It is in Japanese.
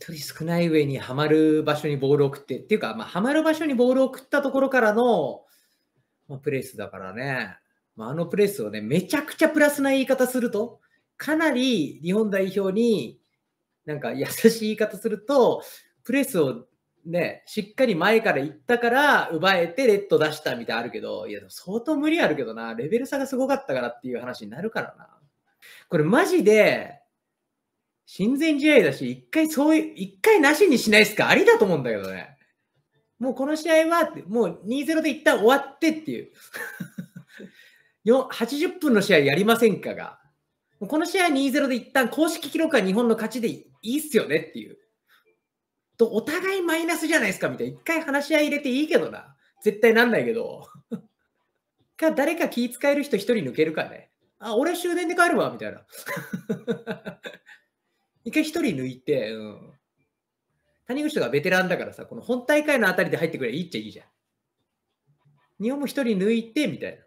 1人少ない上にはまる場所にボールを送って、っていうか、まあ、はまる場所にボールを送ったところからの、まあ、プレスだからね、まあ、あのプレスをね、めちゃくちゃプラスな言い方すると、かなり日本代表になんか優しい言い方すると、プレスをね、しっかり前から行ったから、奪えてレッド出したみたいあるけど、いや、相当無理あるけどな、レベル差がすごかったからっていう話になるからな。これマジで、親善試合だし、一回そういう、一回なしにしないっすかありだと思うんだけどね。もうこの試合は、もう2-0で一旦終わってっていう。80 分の試合やりませんかが。この試合2-0で一旦公式記録は日本の勝ちでいいっすよねっていう。と、お互いマイナスじゃないですかみたいな。一回話し合い入れていいけどな。絶対なんないけど。か、誰か気使える人一人抜けるかね。あ、俺終電で帰るわ、みたいな。一回一人抜いて、うん。谷口とかベテランだからさ、この本大会のあたりで入ってくれいいっちゃいいじゃん。日本も一人抜いてみたいな。